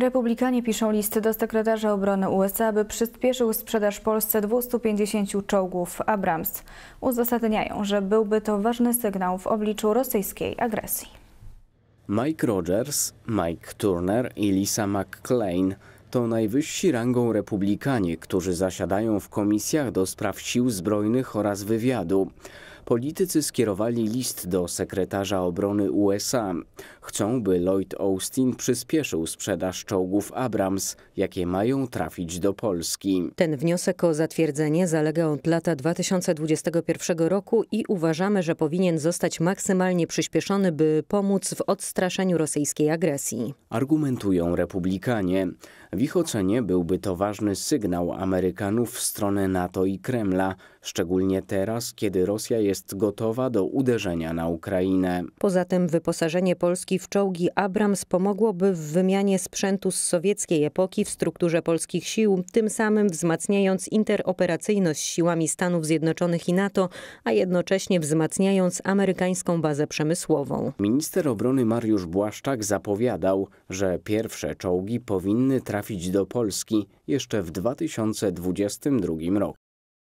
Republikanie piszą listy do sekretarza obrony USA, aby przyspieszył sprzedaż Polsce 250 czołgów Abrams. Uzasadniają, że byłby to ważny sygnał w obliczu rosyjskiej agresji. Mike Rogers, Mike Turner i Lisa McClain to najwyżsi rangą republikanie, którzy zasiadają w komisjach do spraw sił zbrojnych oraz wywiadu politycy skierowali list do sekretarza obrony USA. Chcą, by Lloyd Austin przyspieszył sprzedaż czołgów Abrams, jakie mają trafić do Polski. Ten wniosek o zatwierdzenie zalega od lata 2021 roku i uważamy, że powinien zostać maksymalnie przyspieszony, by pomóc w odstraszeniu rosyjskiej agresji. Argumentują republikanie. W ich ocenie byłby to ważny sygnał Amerykanów w stronę NATO i Kremla, szczególnie teraz, kiedy Rosja jest gotowa do uderzenia na Ukrainę. Poza tym wyposażenie Polski w czołgi Abrams pomogłoby w wymianie sprzętu z sowieckiej epoki w strukturze polskich sił, tym samym wzmacniając interoperacyjność siłami Stanów Zjednoczonych i NATO, a jednocześnie wzmacniając amerykańską bazę przemysłową. Minister obrony Mariusz Błaszczak zapowiadał, że pierwsze czołgi powinny trafić do Polski jeszcze w 2022 roku.